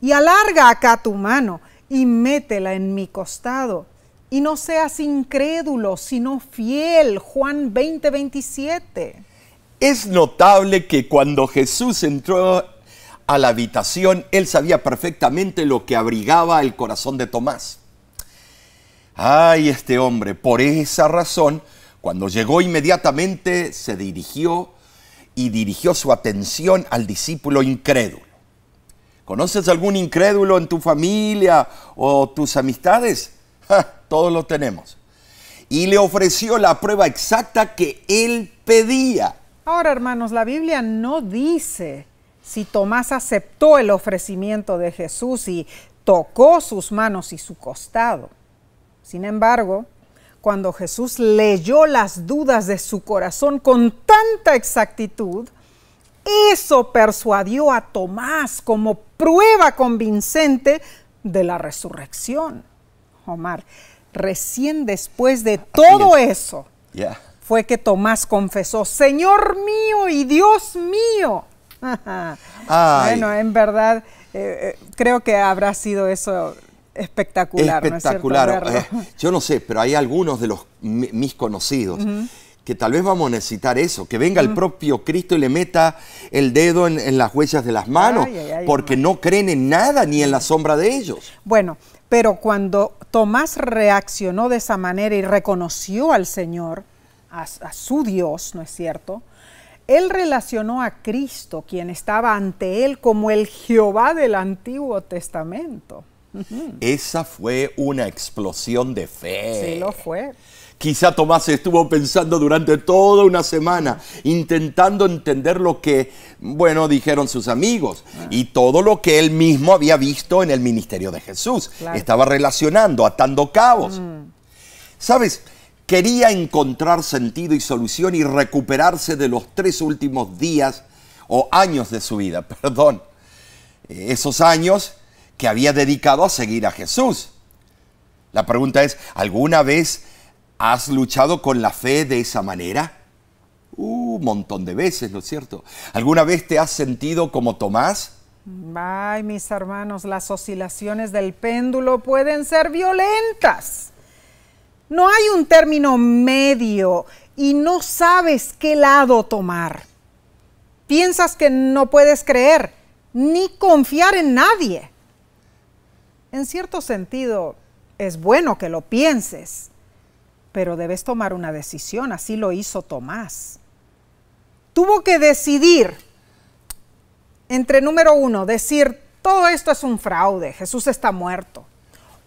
Y alarga acá tu mano y métela en mi costado. Y no seas incrédulo, sino fiel. Juan 20, Es notable que cuando Jesús entró a la habitación, él sabía perfectamente lo que abrigaba el corazón de Tomás. Ay, este hombre, por esa razón, cuando llegó inmediatamente se dirigió y dirigió su atención al discípulo incrédulo. ¿Conoces algún incrédulo en tu familia o tus amistades? todos lo tenemos. Y le ofreció la prueba exacta que él pedía. Ahora, hermanos, la Biblia no dice si Tomás aceptó el ofrecimiento de Jesús y tocó sus manos y su costado. Sin embargo, cuando Jesús leyó las dudas de su corazón con tanta exactitud, eso persuadió a Tomás como prueba convincente de la resurrección. Omar, recién después de todo eso, fue que Tomás confesó, Señor mío y Dios mío bueno, en verdad, eh, eh, creo que habrá sido eso espectacular. Espectacular. ¿no es eh, yo no sé, pero hay algunos de los mis conocidos. que tal vez vamos a necesitar eso, que venga el propio Cristo y le meta el dedo en, las huellas de las manos, porque no creen en nada ni en la sombra de ellos. Bueno, pero cuando Tomás reaccionó de esa manera y reconoció al Señor, a su Dios, ¿no es cierto? Él relacionó a Cristo, quien estaba ante él, como el Jehová del Antiguo Testamento. Esa fue una explosión de fe. Sí, lo fue. Quizá Tomás estuvo pensando durante toda una semana, intentando entender lo que, bueno, dijeron sus amigos ah. y todo lo que él mismo había visto en el ministerio de Jesús. Estaba relacionando, atando cabos. Mm. ¿Sabes? quería encontrar sentido y solución y recuperarse de los tres últimos días o años de su vida, perdón, eh, esos años que había dedicado a seguir a Jesús. La pregunta es, ¿alguna vez has luchado con la fe de esa manera? Uh, un montón de veces, ¿no es cierto? ¿Alguna vez te has sentido como Tomás? Ay, mis hermanos, las oscilaciones del péndulo pueden ser violentas. No hay un término medio y no sabes qué lado tomar. Piensas que no puedes creer ni confiar en nadie. En cierto sentido, es bueno que lo pienses, pero debes tomar una decisión, así lo hizo Tomás. Tuvo que decidir entre número uno, decir, todo esto es un fraude, Jesús está muerto.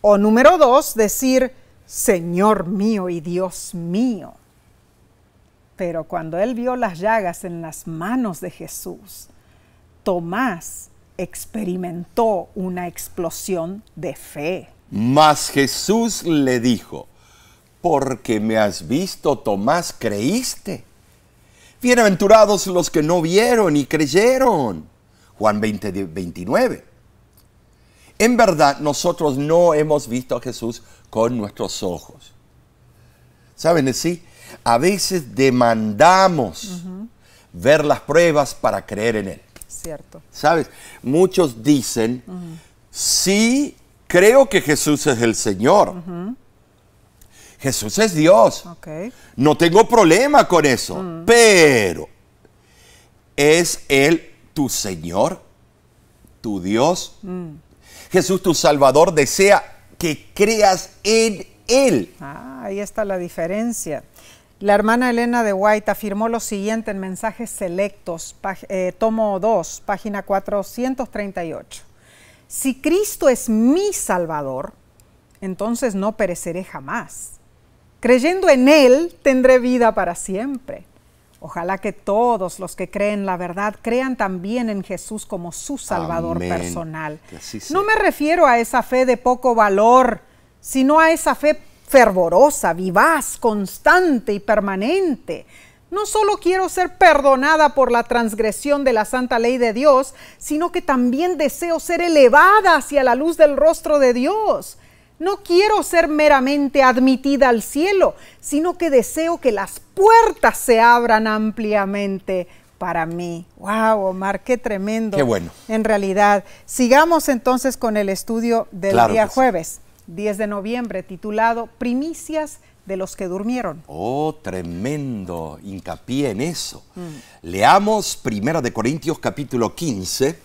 O número dos, decir, Señor mío y Dios mío. Pero cuando él vio las llagas en las manos de Jesús, Tomás experimentó una explosión de fe. Mas Jesús le dijo, porque me has visto, Tomás, creíste. Bienaventurados los que no vieron y creyeron. Juan 20, 29. En verdad, nosotros no hemos visto a Jesús con nuestros ojos. ¿Saben? Sí, a veces demandamos ver las pruebas para creer en Él. Cierto. ¿Sabes? Muchos dicen, sí, creo que Jesús es el Señor. Jesús es Dios. No tengo problema con eso. Mm. Pero, ¿es Él tu Señor? ¿Tu Dios? Mm. Jesús, tu Salvador, desea que creas en Él. Ah, ahí está la diferencia. La hermana Elena de White afirmó lo siguiente en Mensajes Selectos, eh, tomo 2, página 438. Si Cristo es mi Salvador, entonces no pereceré jamás. Creyendo en Él, tendré vida para siempre. Ojalá que todos los que creen la verdad crean también en Jesús como su Salvador personal. No me refiero a esa fe de poco valor, sino a esa fe fervorosa, vivaz, constante y permanente. No solo quiero ser perdonada por la transgresión de la santa ley de Dios, sino que también deseo ser elevada hacia la luz del rostro de Dios. No quiero ser meramente admitida al cielo, sino que deseo que las puertas se abran ampliamente para mí. ¡Wow, Omar! ¡Qué tremendo! ¡Qué bueno! En realidad, sigamos entonces con el estudio del día jueves, 10 de noviembre, titulado Primicias de los que durmieron. Oh, tremendo hincapié en eso. Mm. Leamos 1 Corintios capítulo 15,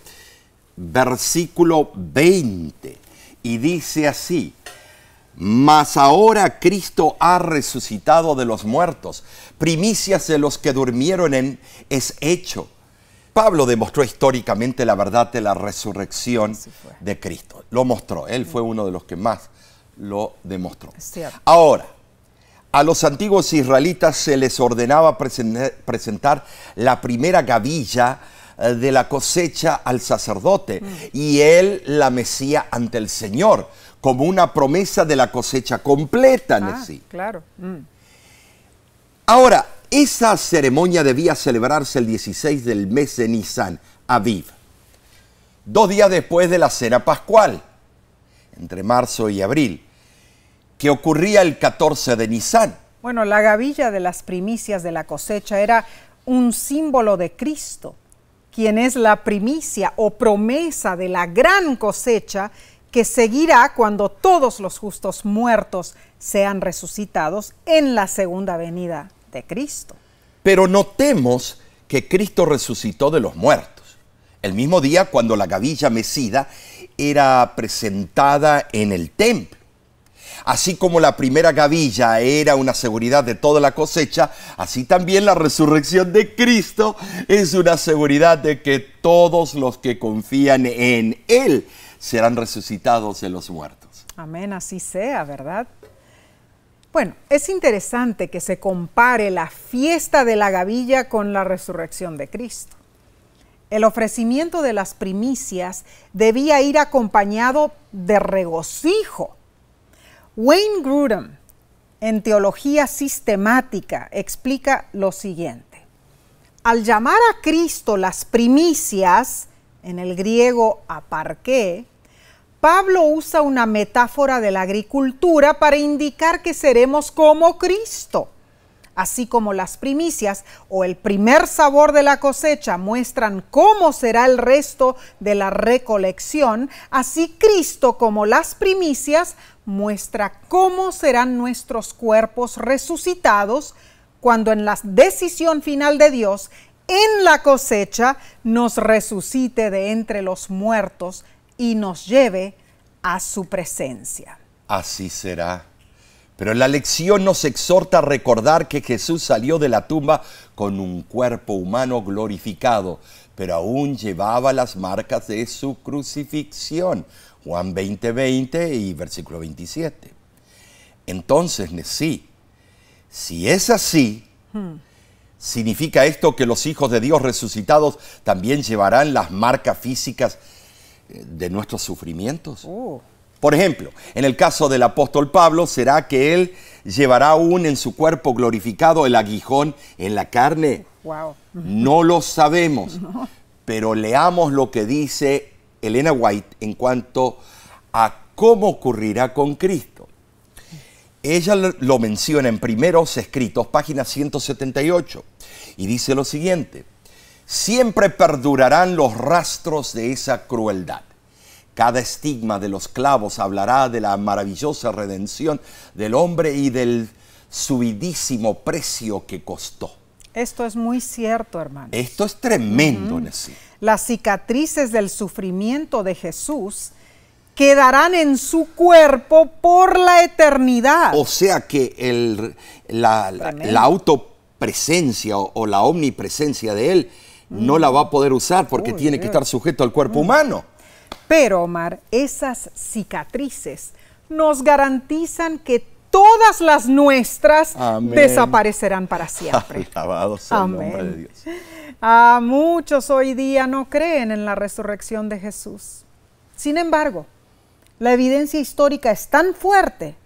versículo 20, y dice así: mas ahora Cristo ha resucitado de los muertos, primicias de los que durmieron en es hecho. Pablo demostró históricamente la verdad de la resurrección de Cristo. Lo mostró, él fue uno de los que más lo demostró. Ahora, a los antiguos israelitas se les ordenaba presentar la primera gavilla eh, de la cosecha al sacerdote y él la mesía ante el Señor como una promesa de la cosecha completa ah, sí. Claro. Mm. Ahora, esa ceremonia debía celebrarse el 16 del mes de Nisan, Aviv, dos días después de la cena pascual, entre marzo y abril, que ocurría el 14 de Nisan. Bueno, la gavilla de las primicias de la cosecha era un símbolo de Cristo quien es la primicia o promesa de la gran cosecha que seguirá cuando todos los justos muertos sean resucitados en la segunda venida de Cristo. Pero notemos que Cristo resucitó de los muertos, el mismo día cuando la gavilla mecida era presentada en el templo. Así como la primera gavilla era una seguridad de toda la cosecha, así también la resurrección de Cristo es una seguridad de que todos los que confían en Él serán resucitados de los muertos. Amén, así sea, ¿verdad? Bueno, es interesante que se compare la fiesta de la gavilla con la resurrección de Cristo. El ofrecimiento de las primicias debía ir acompañado de regocijo Wayne Grudem, en Teología Sistemática, explica lo siguiente. Al llamar a Cristo las primicias, en el griego aparqué, Pablo usa una metáfora de la agricultura para indicar que seremos como Cristo así como las primicias o el primer sabor de la cosecha muestran cómo será el resto de la recolección, así Cristo como las primicias muestra cómo serán nuestros cuerpos resucitados cuando en la decisión final de Dios, en la cosecha, nos resucite de entre los muertos y nos lleve a su presencia. Así será. Pero la lección nos exhorta a recordar que Jesús salió de la tumba con un cuerpo humano glorificado, pero aún llevaba las marcas de su crucifixión. Juan 20, 20 y versículo 27. Entonces, sí, si es así, hmm. ¿significa esto que los hijos de Dios resucitados también llevarán las marcas físicas eh, de nuestros sufrimientos? Oh. Por ejemplo, en el caso del apóstol Pablo, será que él llevará aún en su cuerpo glorificado el aguijón en la carne. No lo sabemos, pero leamos lo que dice Elena White en cuanto a cómo ocurrirá con Cristo. Ella lo menciona en primeros escritos, página 178, y dice lo siguiente, siempre perdurarán los rastros de esa crueldad. Cada estigma de los clavos hablará de la maravillosa redención del hombre y del subidísimo precio que costó. Esto es muy cierto, hermano. Esto es tremendo, en Las cicatrices del sufrimiento de Jesús quedarán en su cuerpo por la eternidad. O sea que el, la, autopresencia o, la omnipresencia de Él no la va a poder usar porque tiene que estar sujeto al cuerpo humano. Pero, Omar, esas cicatrices nos garantizan que todas las nuestras desaparecerán para siempre. Amén. sea nombre de Dios. A muchos hoy día no creen en la resurrección de Jesús. Sin embargo, la evidencia histórica es tan fuerte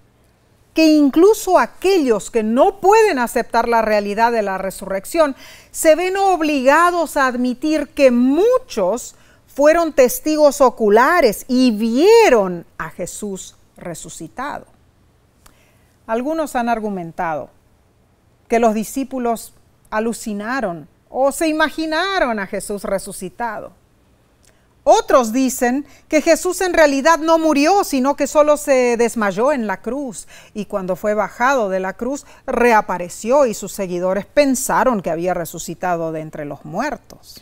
que incluso aquellos que no pueden aceptar la realidad de la resurrección se ven obligados a admitir que muchos fueron testigos oculares y vieron a Jesús resucitado. Algunos han argumentado que los discípulos alucinaron o se imaginaron a Jesús resucitado. Otros dicen que Jesús en realidad no murió, sino que solo se desmayó en la cruz y cuando fue bajado de la cruz reapareció y sus seguidores pensaron que había resucitado de entre los muertos.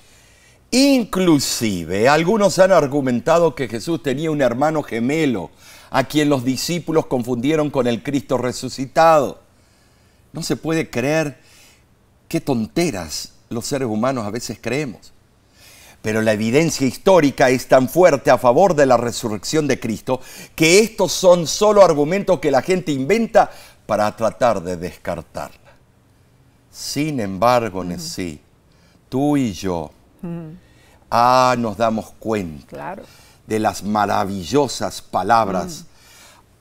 Inclusive, algunos han argumentado que Jesús tenía un hermano gemelo, a quien los discípulos confundieron con el Cristo resucitado. No se puede creer qué tonteras los seres humanos a veces creemos. Pero la evidencia histórica es tan fuerte a favor de la resurrección de Cristo que estos son solo argumentos que la gente inventa para tratar de descartarla. Sin embargo, uh tú y yo, Ah, nos damos cuenta de las maravillosas palabras.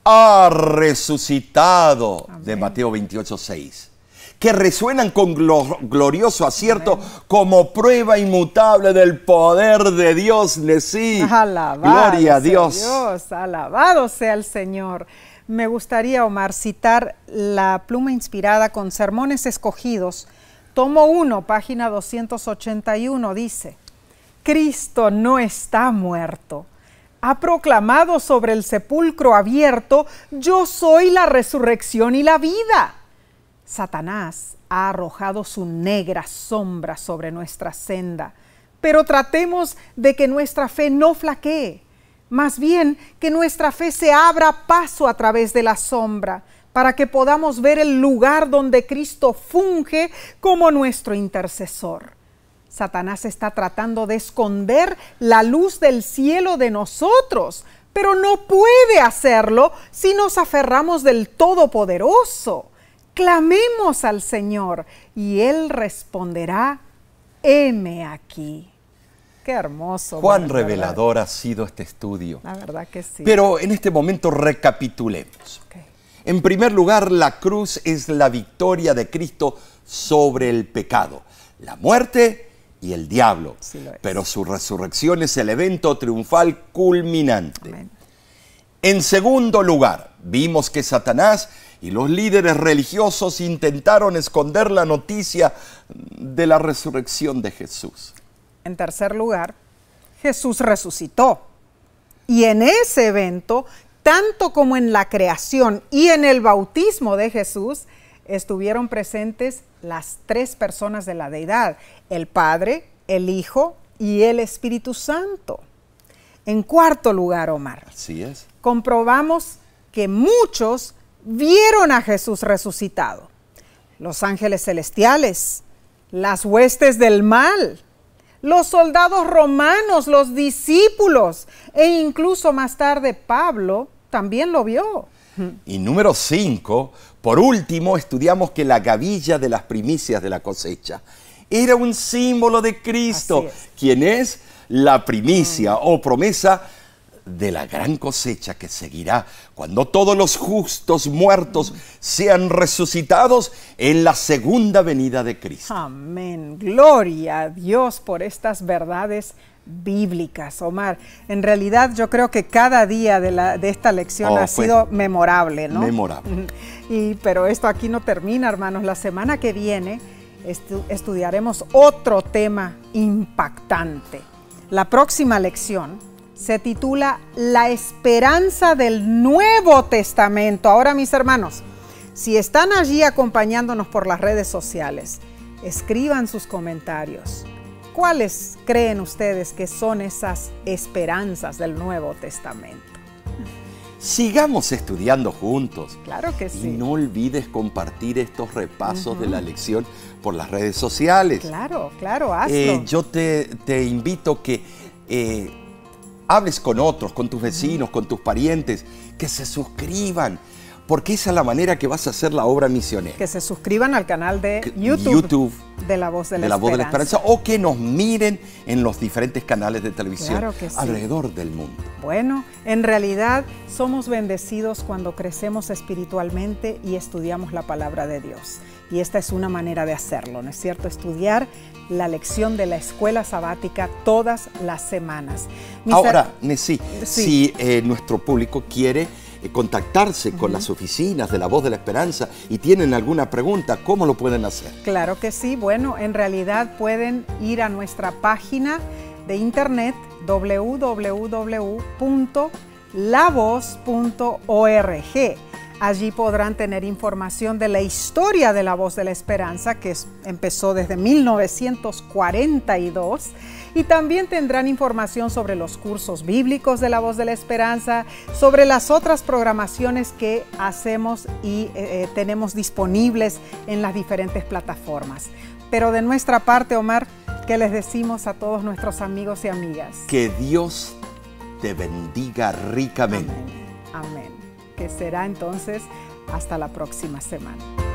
Ha resucitado de Mateo 28, 6 que resuenan con glorioso acierto como prueba inmutable del poder de Dios ¡Nesí! Alabado Gloria a Dios. Alabado sea el Señor. Me gustaría, Omar, citar la pluma inspirada con sermones escogidos Tomo 1, página 281, dice, Cristo no está muerto. Ha proclamado sobre el sepulcro abierto, yo soy la resurrección y la vida. Satanás ha arrojado su negra sombra sobre nuestra senda, pero tratemos de que nuestra fe no flaquee, más bien que nuestra fe se abra paso a través de la sombra para que podamos ver el lugar donde Cristo funge como nuestro intercesor. Satanás está tratando de esconder la luz del cielo de nosotros, pero no puede hacerlo si nos aferramos del Todopoderoso. Clamemos al Señor y Él responderá, heme aquí. Qué hermoso. Cuán revelador ha sido este estudio. La verdad que sí. Pero en este momento recapitulemos. En primer lugar, la cruz es la victoria de Cristo sobre el pecado, la muerte y el diablo. pero su resurrección es el evento triunfal culminante. En segundo lugar, vimos que Satanás y los líderes religiosos intentaron esconder la noticia de la resurrección de Jesús. En tercer lugar, Jesús resucitó. Y en ese evento tanto como en la creación y en el bautismo de Jesús, estuvieron presentes las tres personas de la deidad, el Padre, el Hijo y el Espíritu Santo. En cuarto lugar, Omar. Así es. Comprobamos que muchos vieron a Jesús resucitado. Los ángeles celestiales, las huestes del mal, los soldados romanos, los discípulos e incluso más tarde Pablo también lo vio. Y número 5, por último, estudiamos que la gavilla de las primicias de la cosecha era un símbolo de Cristo, quien es la primicia o promesa de la gran cosecha que seguirá cuando todos los justos muertos sean resucitados en la segunda venida de Cristo. Amén. Gloria a Dios por estas verdades bíblicas, Omar. En realidad yo creo que cada día de, esta lección oh, ha pues, sido memorable, ¿no? Memorable. Y, pero esto aquí no termina, hermanos. La semana que viene estudiaremos otro tema impactante. La próxima lección se titula La esperanza del Nuevo Testamento. Ahora mis hermanos, si están allí acompañándonos por las redes sociales, escriban sus comentarios. ¿Cuáles creen ustedes que son esas esperanzas del Nuevo Testamento? Sigamos estudiando juntos. Claro que sí. Y no olvides compartir estos repasos de la lección por las redes sociales. Claro, claro, hazlo. Eh, yo te, invito que eh, hables con otros, con tus vecinos, con tus parientes, que se suscriban, porque esa es la manera que vas a hacer la obra misionera. Que se suscriban al canal de YouTube, de La Voz de la, de Esperanza o que nos miren en los diferentes canales de televisión alrededor del mundo. Bueno, en realidad somos bendecidos cuando crecemos espiritualmente y estudiamos la palabra de Dios. Y esta es una manera de hacerlo, ¿no es cierto? Estudiar la lección de la escuela sabática todas las semanas. Ahora, sí. si eh, nuestro público quiere eh, contactarse con las oficinas de La Voz de la Esperanza y tienen alguna pregunta, ¿cómo lo pueden hacer? Claro que sí. Bueno, en realidad pueden ir a nuestra página de internet www.lavoz.org. Allí podrán tener información de la historia de la Voz de la Esperanza, que empezó desde 1942 y también tendrán información sobre los cursos bíblicos de la voz de la esperanza, sobre las otras programaciones que hacemos y eh, eh, tenemos disponibles en las diferentes plataformas. Pero de nuestra parte, Omar, que les decimos a todos nuestros amigos y amigas. Que Dios te bendiga ricamente. Amén. Que será entonces hasta la próxima semana.